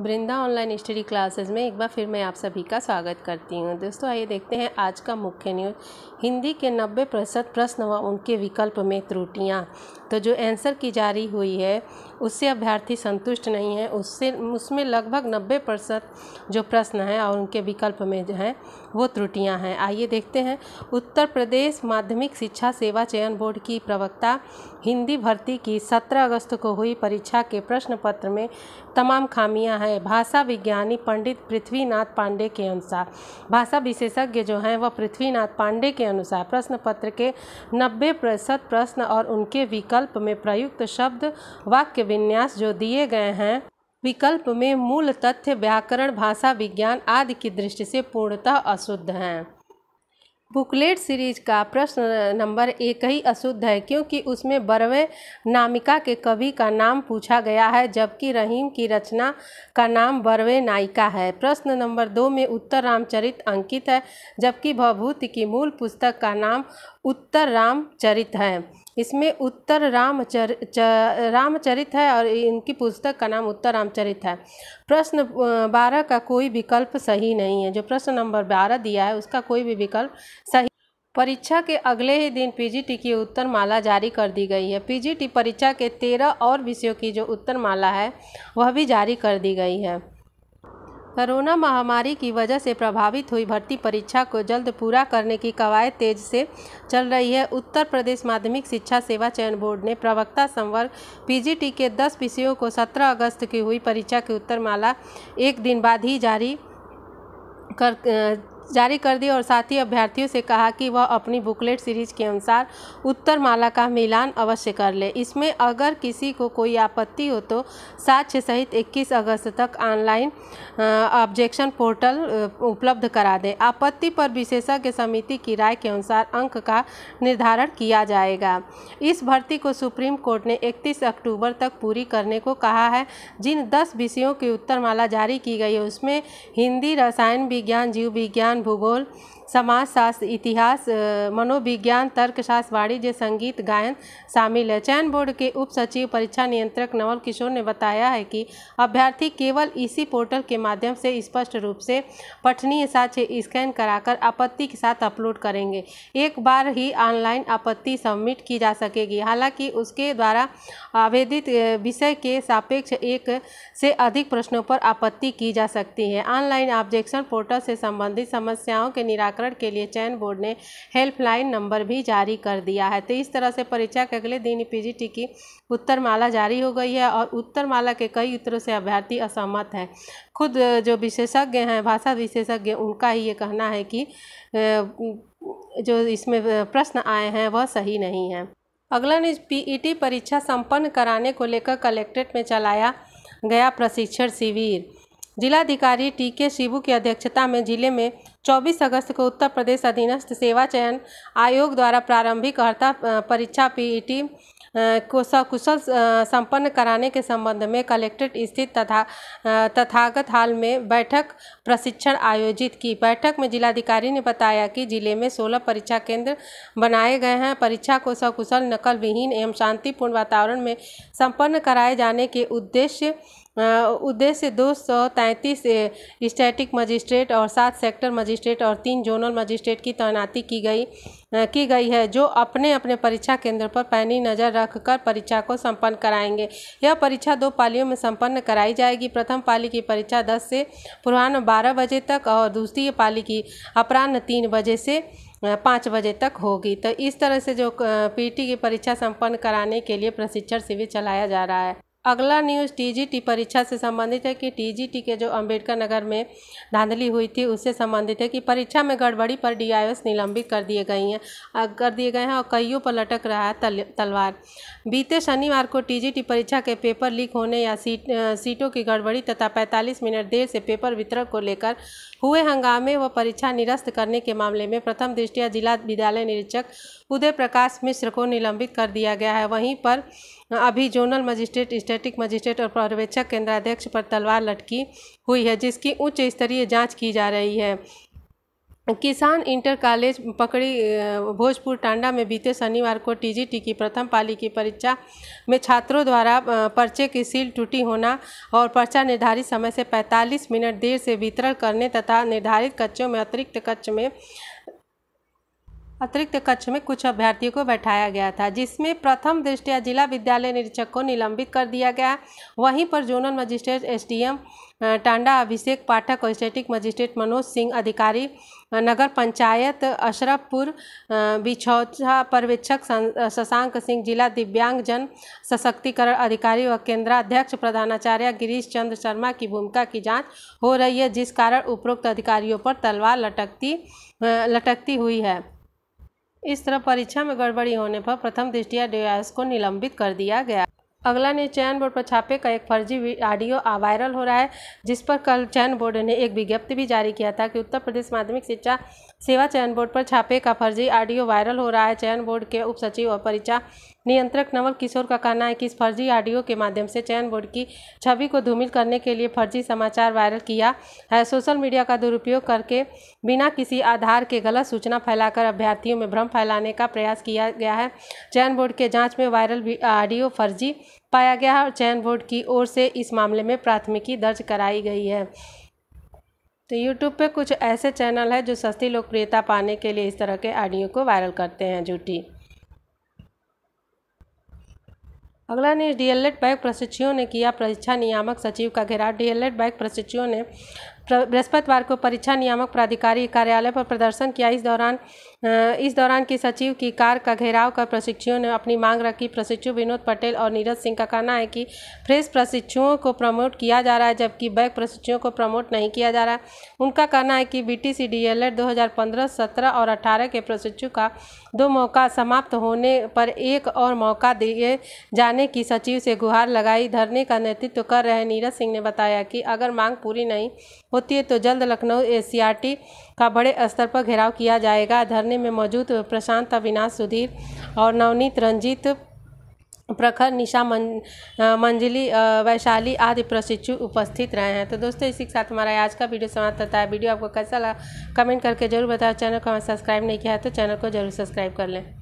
वृंदा online study classes में एक बार फिर मैं आप सभी का स्वागत करती हूं दोस्तों आइए देखते हैं आज का मुख्य न्यूज़ हिंदी के 90 प्रतिशत प्रश्न व उनके विकल्प में त्रुटियां तो जो आंसर की जारी हुई है उससे अभ्यर्थी संतुष्ट नहीं है उससे उसमें लगभग 90 प्रतिशत जो प्रश्न हैं और उनके विकल्प में जो हैं वो त्रुटियाँ हैं आइए देखते हैं उत्तर प्रदेश माध्यमिक शिक्षा सेवा चयन बोर्ड की प्रवक्ता हिंदी भर्ती की सत्रह अगस्त को हुई परीक्षा के प्रश्न पत्र में तमाम खामियाँ हैं है भाषा विज्ञानी पंडित पृथ्वीनाथ पांडे के अनुसार भाषा विशेषज्ञ जो हैं वह पृथ्वीनाथ पांडे के अनुसार प्रश्न पत्र के नब्बे प्रतिशत प्रश्न और उनके विकल्प में प्रयुक्त शब्द वाक्य विन्यास जो दिए गए हैं विकल्प में मूल तथ्य व्याकरण भाषा विज्ञान आदि की दृष्टि से पूर्णतः अशुद्ध हैं बुकलेट सीरीज का प्रश्न नंबर एक ही अशुद्ध है क्योंकि उसमें बरवे नामिका के कवि का नाम पूछा गया है जबकि रहीम की रचना का नाम बरवे नायिका है प्रश्न नंबर दो में उत्तर रामचरित अंकित है जबकि भवभूति की मूल पुस्तक का नाम उत्तर रामचरित है इसमें उत्तर रामचर रामचरित है और इनकी पुस्तक का नाम उत्तर रामचरित है प्रश्न बारह का कोई विकल्प सही नहीं है जो प्रश्न नंबर बारह दिया है उसका कोई भी विकल्प सही परीक्षा के अगले ही दिन पीजीटी की उत्तर माला जारी कर दी गई है पीजीटी परीक्षा के तेरह और विषयों की जो उत्तर माला है वह भी जारी कर दी गई है कोरोना महामारी की वजह से प्रभावित हुई भर्ती परीक्षा को जल्द पूरा करने की कवायद तेज से चल रही है उत्तर प्रदेश माध्यमिक शिक्षा सेवा चयन बोर्ड ने प्रवक्ता संवर्ग पीजीटी के 10 विषयों को 17 अगस्त की हुई परीक्षा की उत्तरमाला एक दिन बाद ही जारी कर जारी कर दी और साथ ही अभ्यर्थियों से कहा कि वह अपनी बुकलेट सीरीज के अनुसार उत्तर माला का मिलान अवश्य कर ले इसमें अगर किसी को कोई आपत्ति हो तो साक्ष्य सहित 21 अगस्त तक ऑनलाइन ऑब्जेक्शन पोर्टल उपलब्ध करा दें आपत्ति पर विशेषज्ञ समिति की राय के अनुसार अंक का निर्धारण किया जाएगा इस भर्ती को सुप्रीम कोर्ट ने इकतीस अक्टूबर तक पूरी करने को कहा है जिन दस विषयों की उत्तरमाला जारी की गई है उसमें हिंदी रसायन विज्ञान जीव विज्ञान विज्ञान भूगोल समाजशास्त्र इतिहास मनोविज्ञान तर्कशास्त्र वाणिज्य संगीत गायन शामिल है चयन बोर्ड के उप सचिव परीक्षा नियंत्रक नवल किशोर ने बताया है कि अभ्यर्थी केवल इसी पोर्टल के माध्यम से स्पष्ट रूप से पठनीय साक्ष्य स्कैन कराकर आपत्ति के साथ अपलोड करेंगे एक बार ही ऑनलाइन आपत्ति सबमिट की जा सकेगी हालांकि उसके द्वारा आवेदित विषय के सापेक्ष एक से अधिक प्रश्नों पर आपत्ति की जा सकती है ऑनलाइन ऑब्जेक्शन पोर्टल से संबंधित समस्याओं के निराकरण के लिए चयन बोर्ड ने हेल्पलाइन नंबर भी जारी कर दिया है तो इस तरह से परीक्षा के अगले दिन पीजीटी की उत्तर माला जारी हो गई है और उत्तर माला के कई उत्तरों से अभ्यर्थी असहमत हैं खुद जो विशेषज्ञ हैं भाषा विशेषज्ञ उनका ही ये कहना है कि जो इसमें प्रश्न आए हैं वह सही नहीं है अगला ने पीईटी परीक्षा संपन्न कराने को लेकर कलेक्ट्रेट में चलाया गया प्रशिक्षण शिविर जिलाधिकारी टी के शिबू की अध्यक्षता में जिले में 24 अगस्त को उत्तर प्रदेश अधीनस्थ सेवा चयन आयोग द्वारा प्रारंभिक अर्था परीक्षा पीईटी को सकुशल संपन्न कराने के संबंध में कलेक्ट्रेट स्थित तथा तथागत हाल में बैठक प्रशिक्षण आयोजित की बैठक में जिलाधिकारी ने बताया कि जिले में 16 परीक्षा केंद्र बनाए गए हैं परीक्षा को सकुशल नकल विहीन एवं शांतिपूर्ण वातावरण में संपन्न कराए जाने के उद्देश्य उद्देश्य दो सौ तैंतीस स्टैटिक मजिस्ट्रेट और सात सेक्टर मजिस्ट्रेट और तीन जोनल मजिस्ट्रेट की तैनाती की गई की गई है जो अपने अपने परीक्षा केंद्र पर पैनी नज़र रखकर परीक्षा को संपन्न कराएंगे यह परीक्षा दो पालियों में संपन्न कराई जाएगी प्रथम पाली की परीक्षा 10 से पूर्वान्ह 12 बजे तक और दूसरी पाली की अपराह्न तीन बजे से पाँच बजे तक होगी तो इस तरह से जो पीटी की परीक्षा संपन्न कराने के लिए प्रशिक्षण शिविर चलाया जा रहा है अगला न्यूज़ टीजीटी परीक्षा से संबंधित है कि टीजीटी के जो अंबेडकर नगर में धांधली हुई थी उससे संबंधित है कि परीक्षा में गड़बड़ी पर डीआईएस निलंबित कर दिए गई हैं कर दिए गए हैं और कईयों पर लटक रहा है तल, तलवार बीते शनिवार को टीजीटी परीक्षा के पेपर लीक होने या सीट सीटों की गड़बड़ी तथा पैंतालीस मिनट देर से पेपर वितरण को लेकर हुए हंगामे व परीक्षा निरस्त करने के मामले में प्रथम दृष्टिया जिला विद्यालय निरीक्षक उदय प्रकाश मिश्र को निलंबित कर दिया गया है वहीं पर अभी जोनल मजिस्ट्रेट स्टैटिक मजिस्ट्रेट और पर्यवेक्षक केंद्राध्यक्ष पर तलवार लटकी हुई है जिसकी उच्च स्तरीय जाँच की जा रही है किसान इंटर कॉलेज पकड़ी भोजपुर टांडा में बीते शनिवार को टीजीटी की प्रथम पाली की परीक्षा में छात्रों द्वारा पर्चे की सील टूटी होना और पर्चा निर्धारित समय से 45 मिनट देर से वितरण करने तथा निर्धारित कक्षों में अतिरिक्त कक्ष में अतिरिक्त कक्ष में कुछ अभ्यर्थियों को बैठाया गया था जिसमें प्रथम दृष्टिया जिला विद्यालय निरीक्षक को निलंबित कर दिया गया वहीं पर zonal magistrate SDM Tanda Abhishek Pathak और स्टेटिक मजिस्ट्रेट मनोज सिंह अधिकारी नगर पंचायत अशरफपुर बिछौछा पर्यवेक्षक शशांक सिंह जिला दिव्यांगजन सशक्तिकरण अधिकारी व केंद्राध्यक्ष प्रधानाचार्य गिरीश चंद्र शर्मा की भूमिका की जांच हो रही है जिस कारण उपरोक्त अधिकारियों पर तलवार लटकती लटकती हुई है इस तरह परीक्षा में गड़बड़ी होने पर प्रथम दृष्टिया डोयास को निलंबित कर दिया गया अगला न्यूज चयन बोर्ड पर छापे का एक फर्जी ऑडियो वायरल हो रहा है जिस पर कल चयन बोर्ड ने एक विज्ञप्ति भी जारी किया था कि उत्तर प्रदेश माध्यमिक शिक्षा सेवा चयन बोर्ड पर छापे का फर्जी ऑडियो वायरल हो रहा है चयन बोर्ड के उप सचिव और परीक्षा नियंत्रक नवल किशोर का कहना है कि इस फर्जी ऑडियो के माध्यम से चयन बोर्ड की छवि को धूमिल करने के लिए फर्जी समाचार वायरल किया है सोशल मीडिया का दुरुपयोग करके बिना किसी आधार के गलत सूचना फैलाकर अभ्यर्थियों में भ्रम फैलाने का प्रयास किया गया है चयन बोर्ड के जाँच में वायरल ऑडियो फर्जी पाया गया है और चयन बोर्ड की ओर से इस मामले में प्राथमिकी दर्ज कराई गई है तो YouTube पे कुछ ऐसे चैनल हैं जो सस्ती लोकप्रियता पाने के लिए इस तरह के ऑडियो को वायरल करते हैं झूठी अगला न्यूज डीएलएड बैक प्रशिक्षुओं ने किया परीक्षा नियामक सचिव का घेराव डीएलएड बैक प्रशिक्षुओं ने बृहस्पतिवार को परीक्षा नियामक प्राधिकारी कार्यालय पर प्रदर्शन किया इस दौरान इस दौरान के सचिव की कार का घेराव कर प्रशिक्षुओं ने अपनी मांग रखी प्रशिक्षु विनोद पटेल और नीरज सिंह का कहना है कि फ्रेश प्रशिक्षुओं को प्रमोट किया जा रहा है जबकि बैक प्रशिक्षुओं को प्रमोट नहीं किया जा रहा है उनका कहना है कि सी डीएलएड 2015, 17 और अठारह के प्रशिक्षु का दो मौका समाप्त होने पर एक और मौका दिए जाने की सचिव से गुहार लगाई धरने का नेतृत्व कर रहे नीरज सिंह ने बताया कि अगर मांग पूरी नहीं हो होती है तो जल्द लखनऊ ए का बड़े स्तर पर घेराव किया जाएगा धरने में मौजूद प्रशांत अविनाश सुधीर और नवनीत रंजीत प्रखर निशा मन, मंजिली वैशाली आदि प्रशिक्षु उपस्थित रहे हैं तो दोस्तों इसी के साथ हमारा आज का वीडियो समाप्त होता है वीडियो आपको कैसा लगा कमेंट करके जरूर बताओ चैनल को हमें सब्सक्राइब नहीं किया है तो चैनल को जरूर सब्सक्राइब कर लें